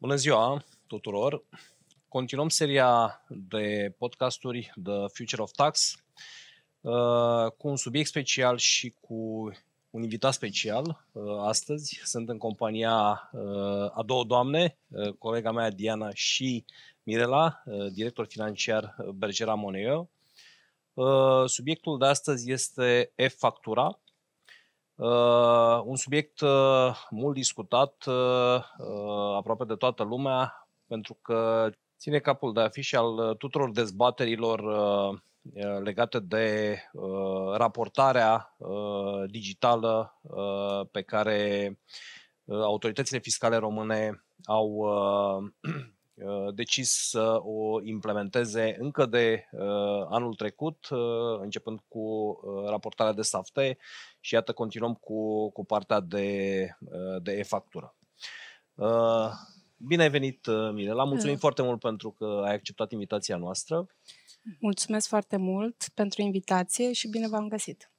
Bună ziua tuturor! Continuăm seria de podcasturi The Future of Tax uh, cu un subiect special și cu un invitat special uh, astăzi. Sunt în compania uh, a două doamne, colega mea Diana și Mirela, director financiar Bergera Moneo. Subiectul de astăzi este e-factura Uh, un subiect uh, mult discutat uh, uh, aproape de toată lumea, pentru că ține capul de afiș al uh, tuturor dezbaterilor uh, legate de raportarea digitală pe care autoritățile fiscale române au Uh, decis să o implementeze încă de uh, anul trecut, uh, începând cu raportarea de safte și iată continuăm cu, cu partea de, de e-factură. Bine ai venit, Mirela. Mulțumim mm. foarte mult pentru că ai acceptat invitația noastră. Mulțumesc foarte mult pentru invitație și bine v-am găsit!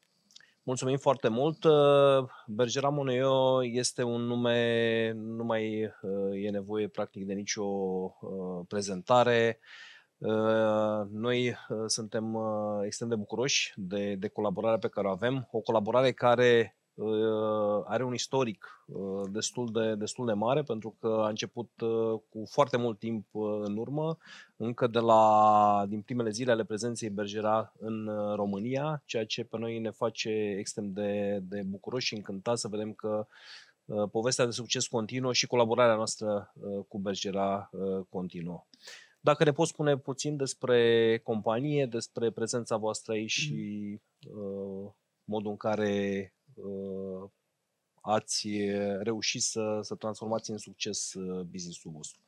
Mulțumim foarte mult. Ă, Bergera Moneo este un nume, nu mai ă, e nevoie practic de nicio ă, prezentare. Noi suntem extrem de bucuroși de, de colaborarea pe care o avem, o colaborare care Ă, are un istoric ă, destul de, destul de mare pentru că a început ă, cu foarte mult timp în urmă, încă de la, din primele zile ale prezenței Bergera în România, ceea ce pe noi ne face extrem de, de bucuroși și încântați să vedem că povestea de succes continuă și colaborarea noastră cu Bergera continuă. Dacă ne poți spune puțin despre companie, despre prezența voastră aici mm. și uh, modul în care Uh, ați reușit să, să transformați în succes uh, business-ul vostru?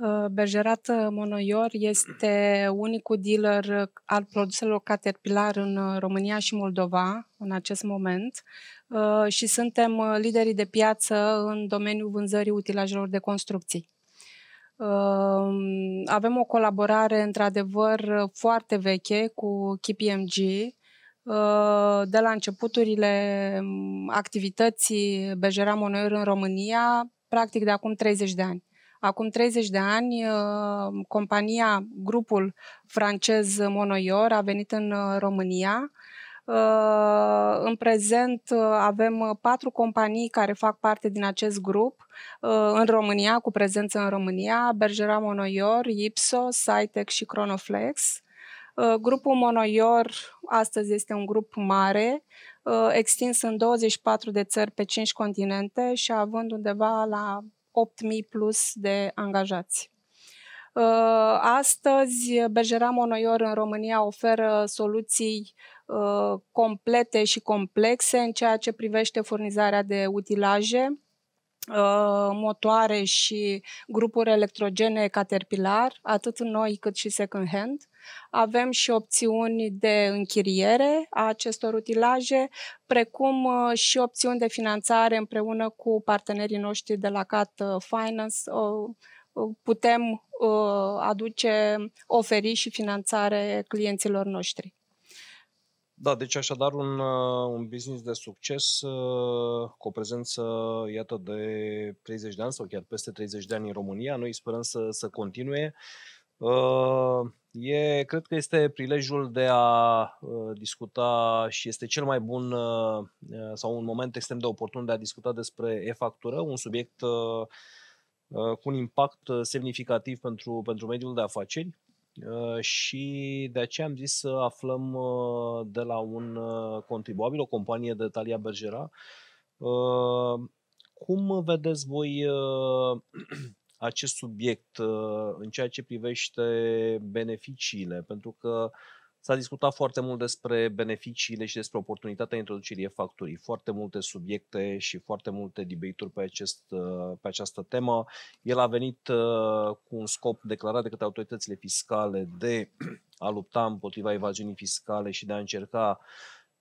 Uh, Bergerat Monoior este unicul dealer al produselor Caterpillar în România și Moldova în acest moment și suntem liderii de piață în domeniul vânzării utilajelor de construcții. Avem o colaborare într-adevăr foarte veche cu KPMG, Uh, de la începuturile um, activității Bejera Monoir în România, practic de acum 30 de ani. Acum 30 de ani, uh, compania, grupul francez Monoior a venit în uh, România. În prezent avem patru companii care fac parte din acest grup în România, cu prezență în România, Bergera Monoior, Ipso, Saitec și Chronoflex. Uh, grupul Monoior astăzi este un grup mare, uh, extins în 24 de țări pe 5 continente și având undeva la 8.000 plus de angajați. Uh, astăzi, Bergera Monoior în România oferă soluții complete și complexe în ceea ce privește furnizarea de utilaje, Uh, motoare și grupuri electrogene Caterpillar, atât noi cât și second hand. Avem și opțiuni de închiriere a acestor utilaje, precum uh, și opțiuni de finanțare împreună cu partenerii noștri de la CAT uh, Finance. Putem aduce, oferi și finanțare clienților noștri. Da, deci așadar un, uh, un business de succes uh, cu o prezență, iată, de 30 de ani sau chiar peste 30 de ani în România. Noi sperăm să, să continue. Uh, e, cred că este prilejul de a discuta și este cel mai bun sau un moment extrem de oportun de a discuta despre e-factură, un subiect cu un impact semnificativ pentru, pentru mediul de afaceri Ă, și de aceea am zis să aflăm ă, de la un ă, contribuabil, o companie de Talia Bergera, cum vedeți voi acest subiect în ceea ce privește beneficiile? Pentru că uh, S-a discutat foarte mult despre beneficiile și despre oportunitatea introducerii e-facturii. Foarte multe subiecte și foarte multe debate-uri pe, acest, pe această temă. El a venit uh, cu un scop declarat de către autoritățile fiscale de a lupta împotriva evaziunii fiscale și de a încerca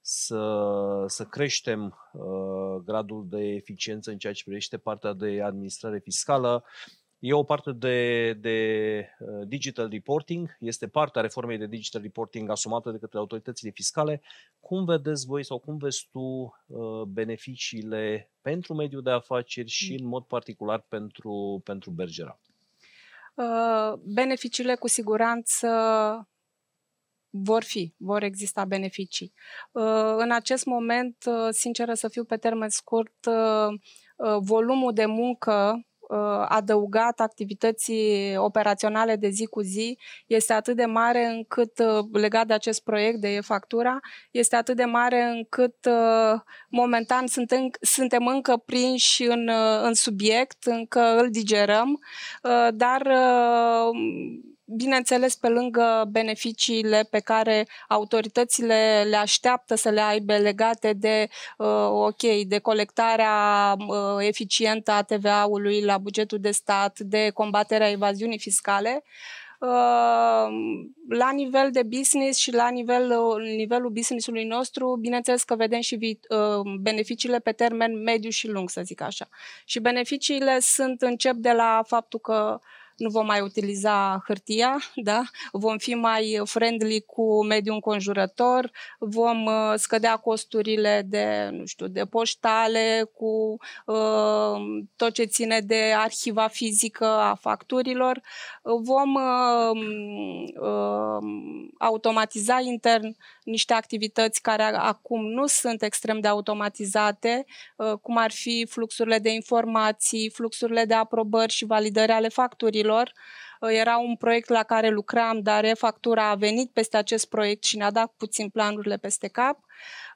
să, să creștem uh, gradul de eficiență în ceea ce privește partea de administrare fiscală. E o parte de, de uh, digital reporting, este partea reformei de digital reporting asumată de către autoritățile fiscale. Cum vedeți voi sau cum vezi tu uh, beneficiile pentru mediul de afaceri și în mod particular pentru, pentru Bergera? Uh, beneficiile cu siguranță vor fi, vor exista beneficii. În acest moment, sinceră să fiu pe termen scurt, volumul de muncă Uh, adăugat activității operaționale de zi cu zi este atât de mare încât, uh, legat de acest proiect de e-factura, este atât de mare încât uh, momentan suntem, suntem încă prinși în, în subiect, încă îl digerăm, dar bineînțeles, pe lângă beneficiile pe care autoritățile le așteaptă să le aibă legate de, uh, ok, de colectarea uh, eficientă a TVA-ului la bugetul de stat, de combaterea evaziunii fiscale, uh, la nivel de business și la nivel, uh, nivelul businessului nostru, bineînțeles că vedem și vi, uh, beneficiile pe termen mediu și lung, să zic așa. Și beneficiile sunt încep de la faptul că nu vom mai utiliza hârtia, da? vom fi mai friendly cu mediul înconjurător, vom uh, scădea costurile de, nu știu, de poștale, cu uh, tot ce ține de arhiva fizică a facturilor, vom uh, mm, uh, automatiza intern uh, niște activități care acum nu sunt extrem de automatizate, uh, cum ar fi fluxurile de informații, fluxurile de aprobări și validări ale facturilor, Uh, era un proiect la care lucram, dar refactura a venit peste acest proiect și ne-a dat puțin planurile peste cap.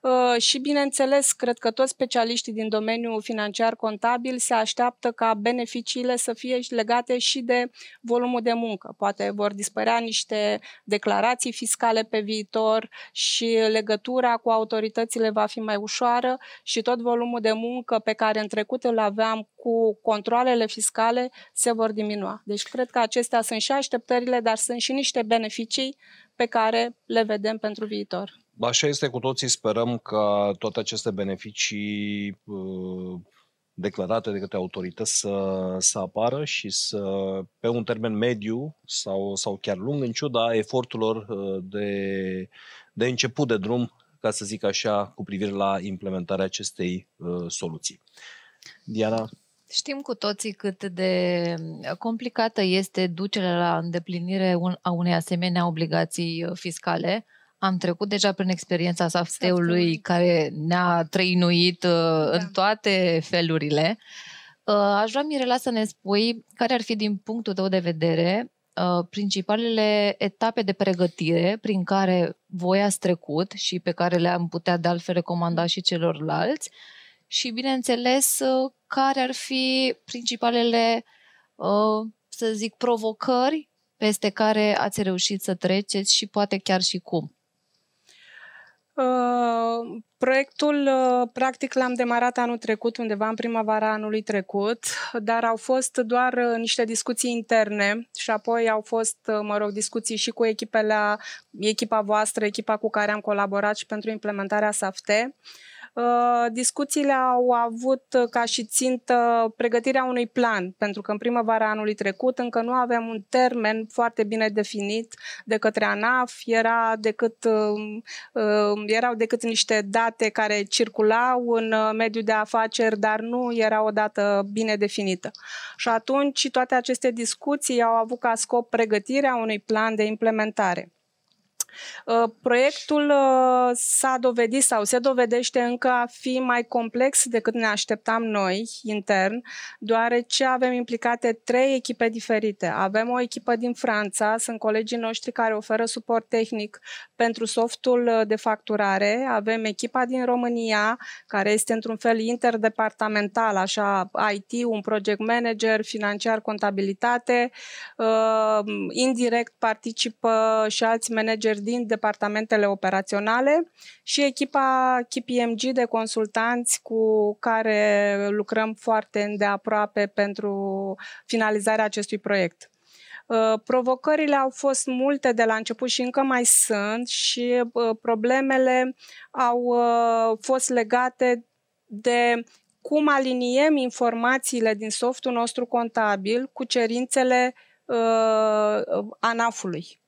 Uh, și, bineînțeles, cred că toți specialiștii din domeniul financiar contabil se așteaptă ca beneficiile să fie legate și de volumul de muncă. Poate vor dispărea niște declarații fiscale pe viitor și legătura cu autoritățile va fi mai ușoară și tot volumul de muncă pe care în trecut îl aveam cu controlele fiscale se vor diminua. Deci, cred că acest acestea sunt și așteptările, dar sunt și niște beneficii pe care le vedem pentru viitor. Așa este cu toții, sperăm că toate aceste beneficii uh, declarate de către autorități să, să apară și să, pe un termen mediu sau, sau chiar lung, în ciuda eforturilor uh, de, de început de drum, ca să zic așa, cu privire la implementarea acestei uh, soluții. Diana? Știm cu toții cât de mm, complicată este ducerea la îndeplinire a unei asemenea obligații uh, fiscale. Am trecut deja prin experiența safteului ului care ne-a trăinuit uh, da. în toate felurile. Uh, aș vrea, Mirela, să ne spui care ar fi, din punctul tău de vedere, principalele etape de pregătire prin care voi ați trecut și pe care le-am putea de altfel recomanda și celorlalți și, bineînțeles, care ar fi principalele, uh, să zic, provocări peste care ați reușit să treceți și poate chiar și cum? Uh, proiectul, uh, practic, l-am demarat anul trecut, undeva în primăvara anului trecut, dar au fost doar uh, niște discuții interne și apoi au fost, uh, mă rog, discuții și cu echipele, echipa voastră, echipa cu care am colaborat și pentru implementarea SAFTE. Uh, Uh, discuțiile au avut ca și țintă pregătirea unui plan, pentru că în primăvara anului trecut încă nu aveam un termen foarte bine definit de către ANAF, era decât, um, um, erau decât niște date care circulau în uh, mediul de afaceri, dar nu era o dată bine definită. Și atunci toate aceste discuții au avut ca scop pregătirea unui plan de implementare. Uh, proiectul uh, s-a dovedit sau se dovedește încă a fi mai complex decât ne așteptam noi intern, deoarece avem implicate trei echipe diferite. Avem o echipă din Franța, sunt colegii noștri care oferă suport tehnic pentru softul uh, de facturare, avem echipa din România, care este într-un fel interdepartamental, așa IT, un project manager, financiar, contabilitate, indirect participă și alți manageri manageri din departamentele operaționale și echipa KPMG de consultanți cu care lucrăm foarte îndeaproape pentru finalizarea acestui proiect. Uh, provocările au fost multe de la început și încă mai sunt și uh, problemele au uh, fost legate de cum aliniem informațiile din softul nostru contabil cu cerințele uh, ANAF-ului.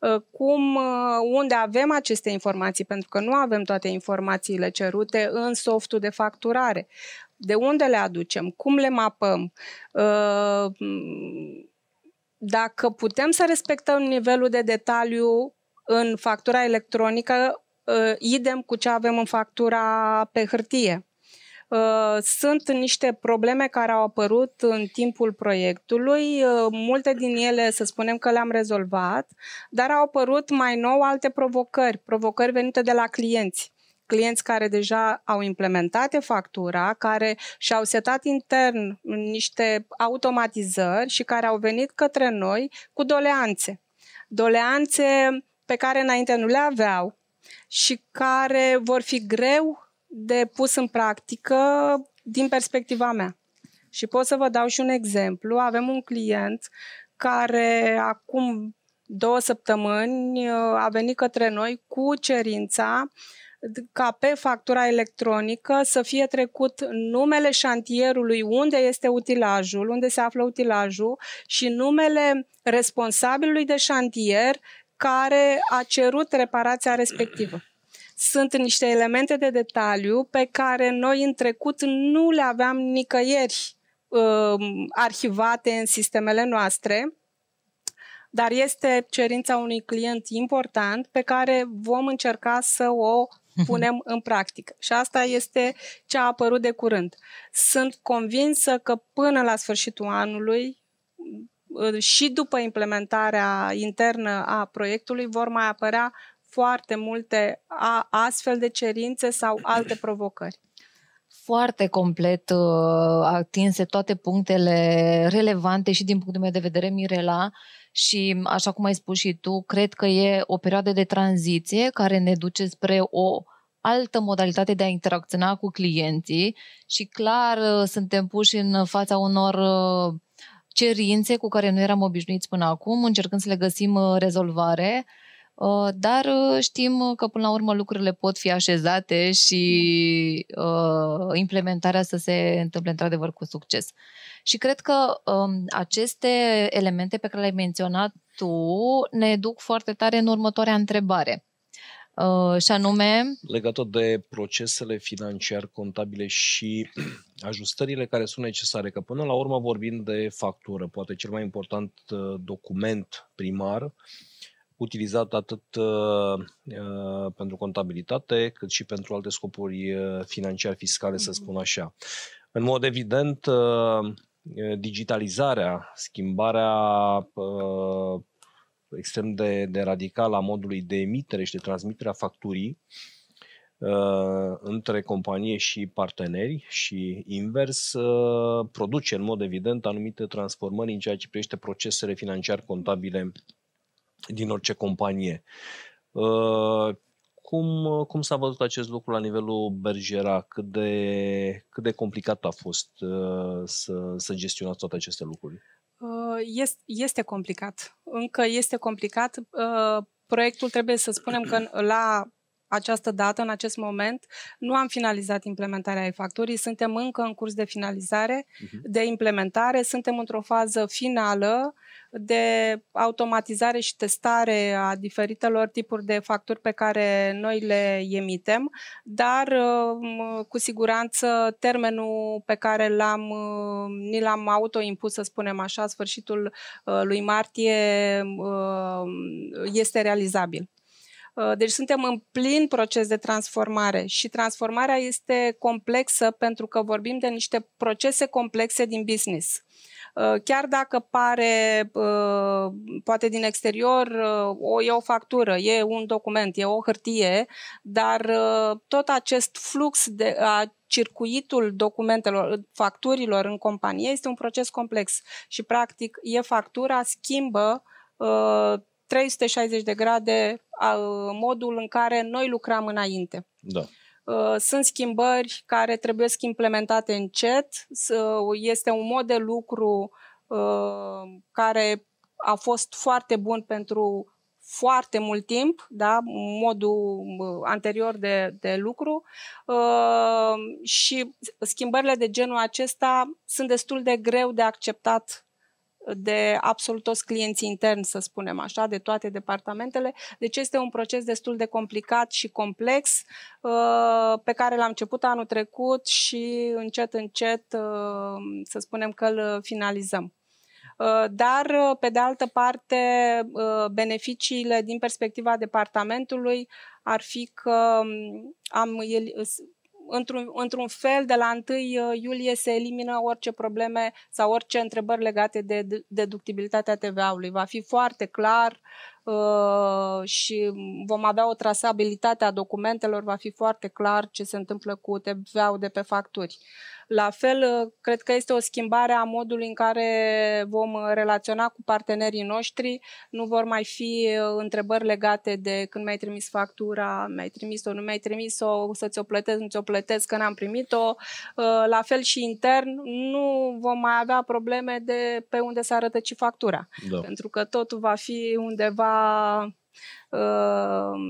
Uh, cum, uh, unde avem aceste informații, pentru că nu avem toate informațiile cerute în softul de facturare. De unde le aducem? Cum le mapăm? Uh, dacă putem să respectăm nivelul de detaliu în factura electronică, idem cu ce avem în factura pe hârtie. Uh, sunt niște probleme care au apărut în timpul proiectului. Uh, multe din ele, să spunem că le-am rezolvat, dar au apărut mai nou alte provocări, provocări venite de la clienți clienți care deja au implementat factura, care și-au setat intern niște automatizări și care au venit către noi cu doleanțe. Doleanțe pe care înainte nu le aveau și care vor fi greu de pus în practică din perspectiva mea. Și pot să vă dau și un exemplu. Avem un client care acum două săptămâni uh, a venit către noi cu cerința ca pe factura electronică să fie trecut numele șantierului unde este utilajul, unde se află utilajul și numele responsabilului de șantier care a cerut reparația respectivă sunt niște elemente de detaliu pe care noi în trecut nu le aveam nicăieri uh, arhivate în sistemele noastre, dar este cerința unui client important pe care vom încerca să o mhm. punem în practică. Și asta este ce a apărut de curând. Sunt convinsă că până la sfârșitul anului uh, și după implementarea internă a proiectului vor mai apărea foarte multe a, astfel de cerințe sau alte provocări? Foarte complet uh, atinse toate punctele relevante și din punctul meu de vedere, Mirela, și așa cum ai spus și tu, cred că e o perioadă de tranziție care ne duce spre o altă modalitate de a interacționa cu clienții și clar uh, suntem puși în fața unor uh, cerințe cu care nu eram obișnuiți până acum, încercând să le găsim uh, rezolvare Uh, dar uh, știm uh, că până la urmă lucrurile pot fi așezate și implementarea să se întâmple într-adevăr cu succes. Și cred că um, aceste elemente pe care le-ai menționat tu ne duc foarte tare în următoarea întrebare. și anume... Legat de procesele financiar contabile și ajustările care sunt necesare, că până la urmă vorbim de factură, poate cel mai important document primar utilizat atât uh, uh, pentru contabilitate, cât și pentru alte scopuri uh, financiare fiscale, să mhm. spun așa. În mod evident, digitalizarea, schimbarea extrem de, de radicală a modului de emitere și de transmitere a facturii între companie și parteneri și invers produce în mod evident anumite transformări în ceea ce privește procesele financiar contabile din orice companie. Uh, cum, cum s-a văzut acest lucru la nivelul Bergera? Cât de, cât de complicat a fost uh, să, să gestionați toate aceste lucruri? Uh, este, este complicat. Încă este complicat. Proiectul trebuie să spunem că la această dată, în acest moment, nu am finalizat implementarea e factorii suntem încă în curs de finalizare, uh-huh. de implementare, suntem într-o fază finală de automatizare și testare a diferitelor tipuri de facturi pe care noi le emitem, dar um, cu siguranță termenul pe care l-am, um, ni l-am autoimpus, să spunem așa, sfârșitul uh, lui martie um, este realizabil. Uh, deci suntem în plin proces de transformare și transformarea este complexă pentru că vorbim de niște procese complexe din business. Uh, chiar dacă pare, uh, poate din exterior, uh, o, e o factură, e un document, e o hârtie, dar tot acest flux de a circuitul documentelor, facturilor în companie este un proces complex și practic e factura schimbă 360 de grade modul în care noi lucram înainte. Da. Uh, sunt schimbări care trebuie implementate încet, uh, este un mod de lucru uh, care a fost foarte bun pentru foarte mult timp, da, modul anterior de, de lucru și schimbările de genul acesta sunt destul de greu de acceptat de absolut toți clienții interni, să spunem așa, de toate departamentele. Deci este un proces destul de complicat și complex uh, pe care l-am început anul trecut și încet, încet, uh, să spunem că îl finalizăm uh, dar, pe de altă parte, beneficiile din perspectiva departamentului ar fi că um, am într-un, într-un fel, de la 1 uh, iulie se elimină orice probleme sau orice întrebări legate de deductibilitatea TVA-ului. Va fi foarte clar Uh, și vom avea o trasabilitate a documentelor, va fi foarte clar ce se întâmplă cu TVA-ul de pe facturi. La fel, uh, cred că este o schimbare a modului în care vom uh, relaționa cu partenerii noștri. Nu vor mai fi întrebări legate de când mi-ai trimis factura, mi-ai trimis-o, nu mi-ai trimis-o, să ți-o plătesc, nu ți-o plătesc, că n-am primit-o. La fel și intern, nu vom mai avea probleme de pe unde să a rătăcit factura. Da. Pentru că totul va fi undeva Uh,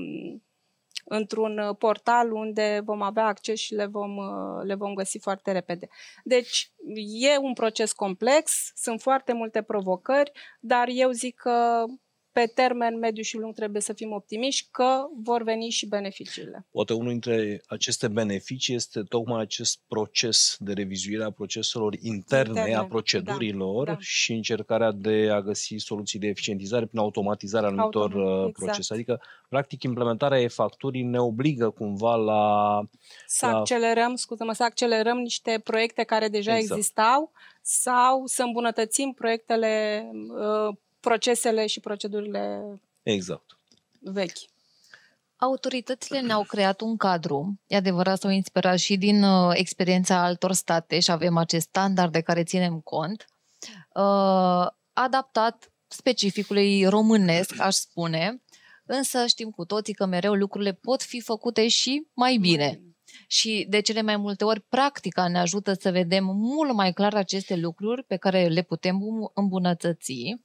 într-un portal unde vom avea acces și le vom, uh, le vom găsi foarte repede. Deci e un proces complex, sunt foarte multe provocări, dar eu zic că pe termen mediu și lung trebuie să fim optimiști că vor veni și beneficiile. Poate unul dintre aceste beneficii este tocmai acest proces de revizuire a proceselor interne, interne. a da, procedurilor da, da. și încercarea de a găsi soluții de eficientizare prin automatizarea anumitor Automat, uh, exact. procese. Adică, practic, implementarea e-facturii ne obligă cumva la... Să la... accelerăm, scuze-mă, să accelerăm niște proiecte care deja exact. existau sau să îmbunătățim proiectele uh, procesele și procedurile exact. vechi. Autoritățile ne-au creat un cadru, e adevărat, s-au inspirat și din uh, experiența altor state și avem acest standard de care ținem cont, uh, adaptat specificului românesc, aș spune, însă știm cu toții că mereu lucrurile pot fi făcute și mai bine. Și de cele mai multe ori, practica ne ajută să vedem mult mai clar aceste lucruri pe care le putem îmbunătăți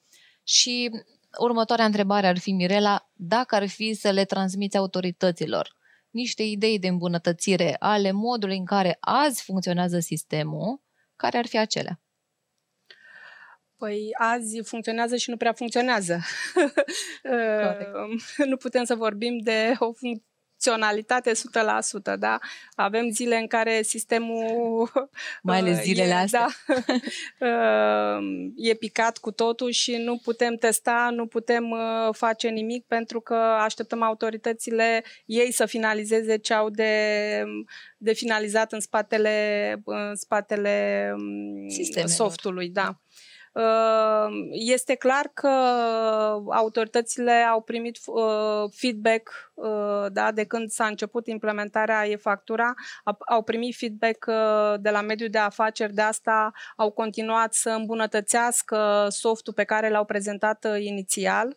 și următoarea întrebare ar fi, Mirela, dacă ar fi să le transmiți autorităților niște idei de îmbunătățire ale modului în care azi funcționează sistemul, care ar fi acelea? Păi azi funcționează și nu prea funcționează. Ehm, nu putem să vorbim de o func- funcționalitate 100%, da? Avem zile în care sistemul... Mai ales uh, zilele e, da, astea. Da, e picat cu totul și nu putem testa, nu putem uh, face nimic pentru că așteptăm autoritățile ei să finalizeze ce au de, de finalizat în spatele, în spatele um, Sistemelor. softului, da. da. Ehm, este clar că autoritățile au primit uh, feedback uh, da, de când s-a început implementarea e-factura, au primit feedback uh, de la mediul de afaceri, de asta au continuat să îmbunătățească softul pe care l-au prezentat inițial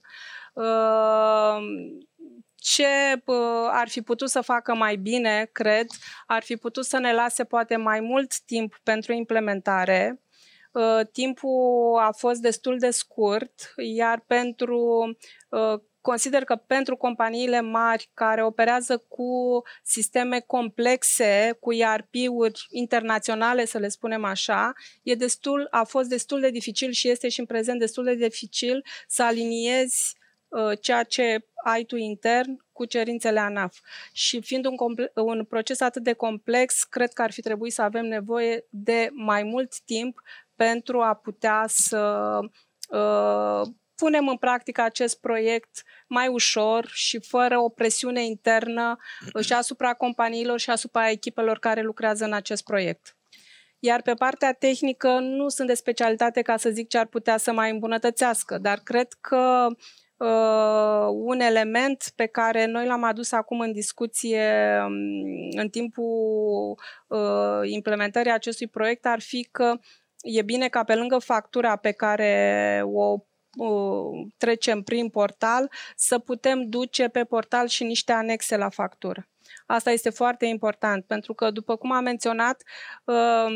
ehm, ce ar fi putut să facă mai bine, cred, ar fi putut să ne lase poate mai mult timp pentru implementare, Uh, timpul a fost destul de scurt, iar pentru uh, consider că pentru companiile mari care operează cu sisteme complexe, cu ERP-uri internaționale, să le spunem așa, e destul, a fost destul de dificil și este și în prezent destul de dificil să aliniezi uh, ceea ce ai tu intern cu cerințele ANAF. Și fiind un, un proces atât de complex, cred că ar fi trebuit să avem nevoie de mai mult timp pentru a putea să uh, punem în practică acest proiect mai ușor și fără o presiune internă uh, și asupra companiilor și asupra echipelor care lucrează în acest proiect. Iar pe partea tehnică nu sunt de specialitate ca să zic ce ar putea să mai îmbunătățească, dar cred că Uh, un element pe care noi l-am adus acum în discuție mm, în timpul uh, implementării acestui proiect ar fi că e bine ca pe lângă factura pe care o trecem prin portal, să putem duce pe portal și niște anexe la factură. Asta este foarte important, pentru că, după cum am menționat, ă,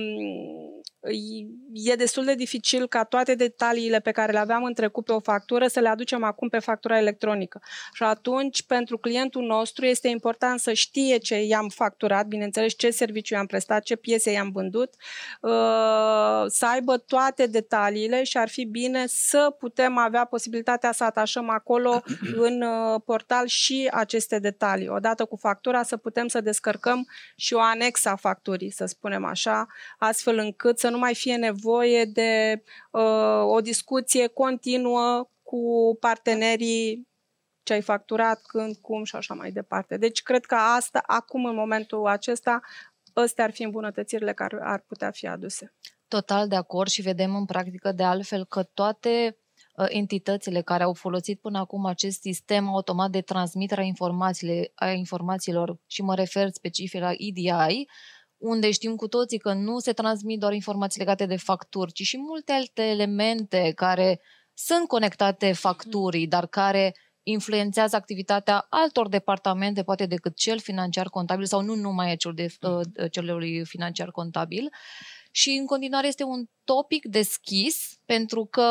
e destul de dificil ca toate detaliile pe care le aveam în trecut pe o factură să le aducem acum pe factura electronică. Și atunci, pentru clientul nostru, este important să știe ce i-am facturat, bineînțeles ce serviciu i-am prestat, ce piese i-am vândut, uh, să aibă toate detaliile și ar fi bine să putem avea posibilitatea să atașăm acolo în uh, portal și aceste detalii. Odată cu factura să putem să descărcăm și o anexă a facturii, să spunem așa, astfel încât să nu mai fie nevoie de uh, o discuție continuă cu partenerii ce ai facturat, când, cum și așa mai departe. Deci cred că asta, acum, în momentul acesta, astea ar fi îmbunătățirile care ar putea fi aduse. Total de acord și vedem în practică de altfel că toate uh, entitățile care au folosit până acum acest sistem automat de transmitere a, a informațiilor și mă refer specific la EDI, unde știm cu toții că nu se transmit doar informații legate de facturi, ci și multe alte elemente care sunt conectate mhm. facturii, dar care influențează activitatea altor departamente, poate decât cel financiar contabil sau nu numai cel de, mhm. uh, celui financiar contabil. Și în continuare este un topic deschis pentru că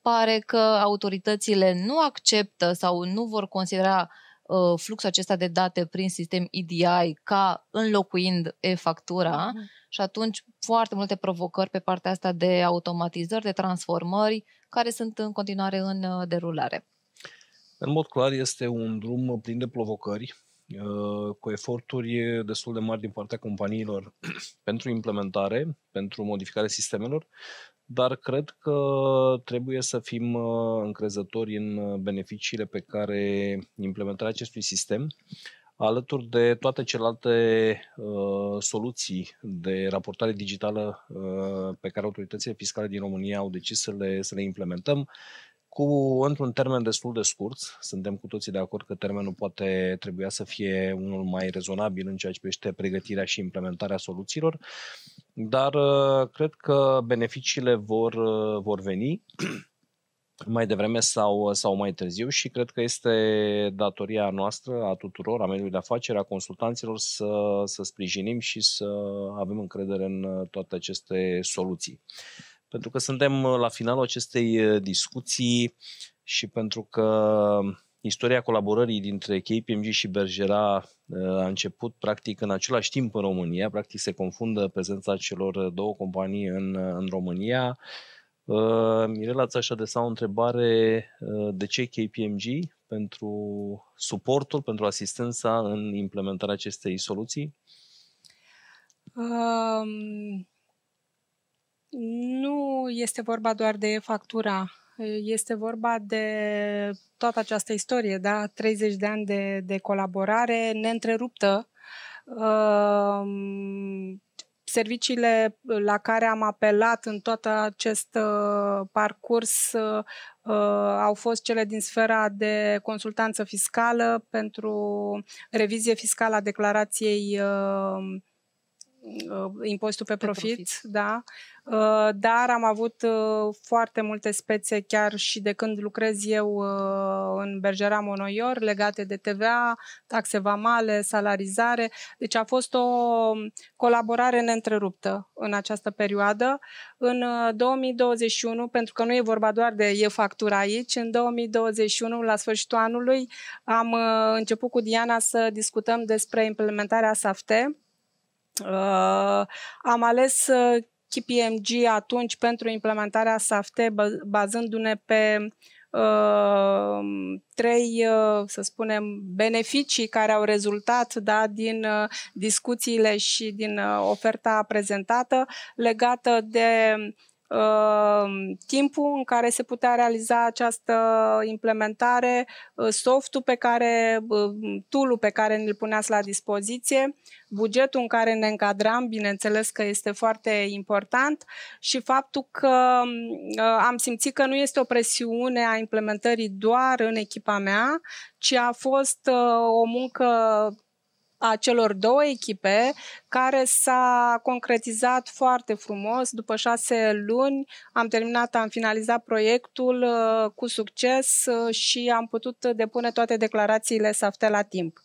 pare că autoritățile nu acceptă sau nu vor considera uh, Uh, fluxul acesta de date prin sistem EDI ca înlocuind e-factura uh-huh. și atunci foarte multe provocări pe partea asta de automatizări, de transformări care sunt în continuare în uh, derulare. În mod clar este un drum plin de provocări uh, cu eforturi destul de mari din partea companiilor pentru implementare, pentru modificarea sistemelor, dar cred că trebuie să fim uh, încrezători în uh, beneficiile pe care implementarea acestui sistem, alături de toate celelalte uh, soluții de raportare digitală uh, pe care autoritățile fiscale din România au decis să le, să le implementăm, cu, într-un termen destul de scurt, suntem cu toții de acord că termenul poate trebuia să fie unul mai rezonabil în ceea ce privește pregătirea și implementarea soluțiilor, dar uh, cred că beneficiile vor, uh, vor veni mai devreme sau, sau mai târziu și cred că este datoria noastră a tuturor, a mediului de afaceri, a consultanților să, să sprijinim și să avem încredere în toate aceste soluții pentru că suntem uh, la finalul acestei uh, discuții și pentru că um, istoria colaborării dintre KPMG și Bergera uh, a început practic în același timp în România, practic se confundă prezența celor două companii în, în România. Mirela așa de sau o întrebare de ce KPMG pentru suportul, pentru asistența în implementarea acestei soluții? Um, nu este vorba doar de factura, este vorba de toată această istorie, da? 30 de ani de, de colaborare neîntreruptă. serviciile la care am apelat în tot acest uh, parcurs uh, au fost cele din sfera de consultanță fiscală pentru revizie fiscală a declarației uh, Uh, impozitul pe, pe profit, profit. da. Uh, dar am avut uh, foarte multe spețe chiar și de când lucrez eu în Bergera Monoior legate de TVA, taxe vamale, salarizare. Deci a fost o colaborare neîntreruptă în această perioadă. În 2021, pentru că nu e vorba doar de e factura aici, în 2021, la sfârșitul anului, am început cu Diana să discutăm despre implementarea SAFTE, Uh, am ales uh, KPMG atunci pentru implementarea SAFTE bazându-ne pe uh, trei, uh, să spunem, beneficii care au rezultat da, din discuțiile și din oferta prezentată legată de Ehm, timpul în care se putea realiza această implementare, ehm, softul pe care, ehm, tool pe care ne-l puneați la dispoziție, bugetul în care ne încadram, bineînțeles că este foarte important și faptul că am simțit că nu este o presiune a implementării doar în echipa mea, ci a fost o muncă a celor două echipe, care s-a concretizat foarte frumos. După șase luni am terminat, am finalizat proiectul uh, cu succes uh, și am putut depune toate declarațiile SAFTE la timp.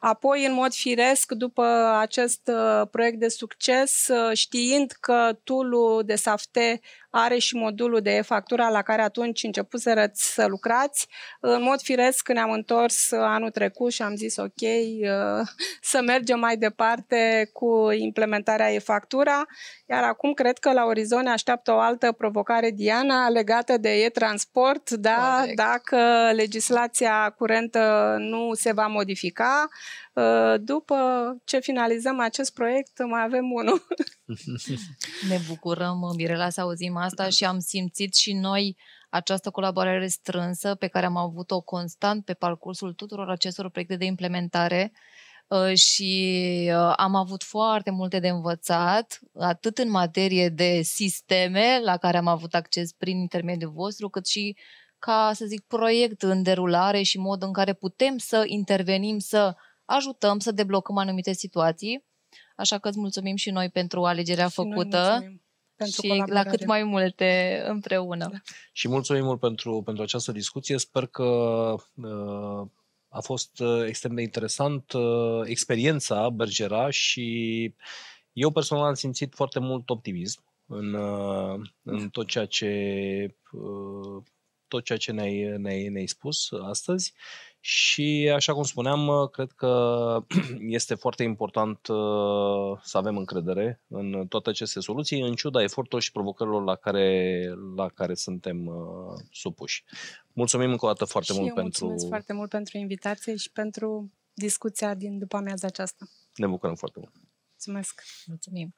Apoi, în mod firesc, după acest uh, proiect de succes, știind că tool de SAFTE are și modulul de e-factura la care atunci începuseră să lucrați. În mod firesc, când ne-am întors anul trecut și am zis ok, uh, să mergem mai departe cu implementarea e-factura, iar acum cred că la orizont ne așteaptă o altă provocare, Diana, legată de e-transport, da, dacă legislația curentă nu se va modifica, Uh, după ce finalizăm acest proiect, mai avem unul. Ne bucurăm, Mirela, să auzim asta și am simțit și noi această colaborare strânsă pe care am avut-o constant pe parcursul tuturor acestor proiecte de implementare uh, și uh, am avut foarte multe de învățat, atât în materie de sisteme la care am avut acces prin intermediul vostru, cât și ca, să zic, proiect în derulare și mod în care putem să intervenim, să uh, ajutăm să deblocăm anumite situații. Așa că îți mulțumim și noi pentru alegerea și făcută pentru și la cât mai multe împreună. Da. Și mulțumim mult pentru, pentru această discuție. Sper că uh, a fost uh, extrem de interesant uh, experiența Bergera și eu personal am simțit foarte mult optimism în, uh, în tot ceea ce, uh, tot ceea ce ne-ai, ne-ai, ne-ai spus astăzi. Uh, și, așa cum spuneam, uh, cred că este foarte important uh, să avem încredere în toate aceste soluții, în ciuda eforturilor și provocărilor la care, la care suntem uh, supuși. Mulțumim încă o dată foarte și mult pentru. Mulțumesc foarte mult pentru invitație și pentru discuția din după amiaza aceasta. Ne bucurăm foarte mult. Mulțumesc. Mulțumim.